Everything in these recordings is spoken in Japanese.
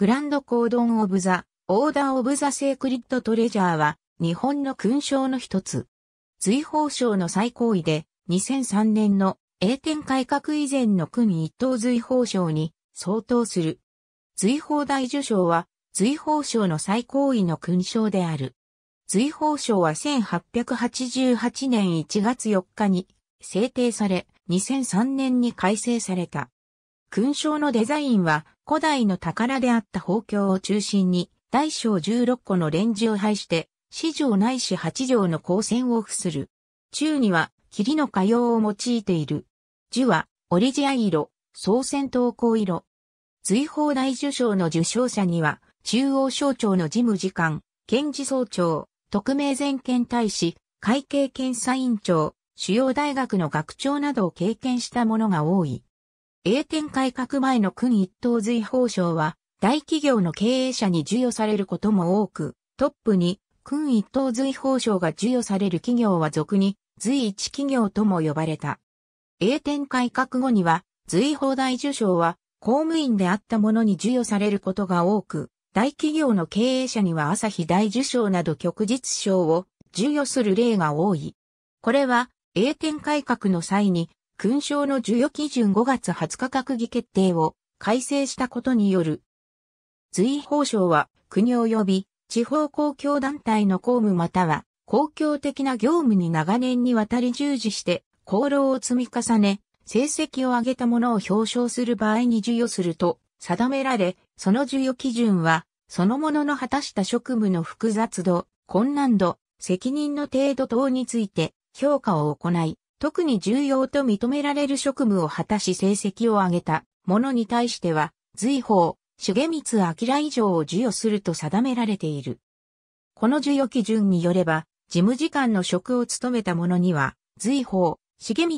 グランドコードン・オブ・ザ・オーダー・オブ・ザ・セークリッド・トレジャーは、日本の勲章の一つ。随法章の最高位で、2003年の英典改革以前の国一等随法章に相当する。随法大受章は、随法章の最高位の勲章である。随法章は1888年1月4日に制定され、2003年に改正された。勲章のデザインは古代の宝であった宝鏡を中心に、大小16個のレンジを配して、四条ないし八条の光線を付する。中には、霧の火様を用いている。樹は、オリジア色、総戦投稿色。随法大受賞の受賞者には、中央省庁の事務次官、検事総長、特命全権大使、会計検査委員長、主要大学の学長などを経験したものが多い。英典改革前の君一等随法賞は、大企業の経営者に授与されることも多く、トップに、君一等随法賞が授与される企業は俗に、随一企業とも呼ばれた。英典改革後には、随法大受賞は、公務員であった者に授与されることが多く、大企業の経営者には朝日大受賞など旭日賞を授与する例が多い。これは、英典改革の際に勲章の授与基準5月20日閣議決定を改正したことによる。随法省は国及び地方公共団体の公務または公共的な業務に長年にわたり従事して功労を積み重ね、成績を上げた者を表彰する場合に授与すると定められ、その授与基準は、そのものの果たした職務の複雑度、困難度、責任の程度等について評価を行い、特に重要と認められる職務を果たし成績を上げた者に対しては、随法、重光明以上を授与すると定められている。この授与基準によれば、事務次官の職を務めた者には、随法、重光明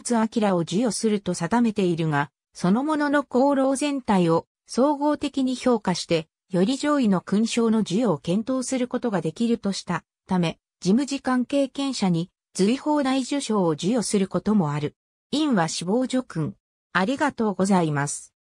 を授与すると定めているが、その者の功労全体を総合的に評価して、より上位の勲章の授与を検討することができるとしたため、事務次官経験者に随法大受賞を授与することもある。院は死亡助君。ありがとうございます。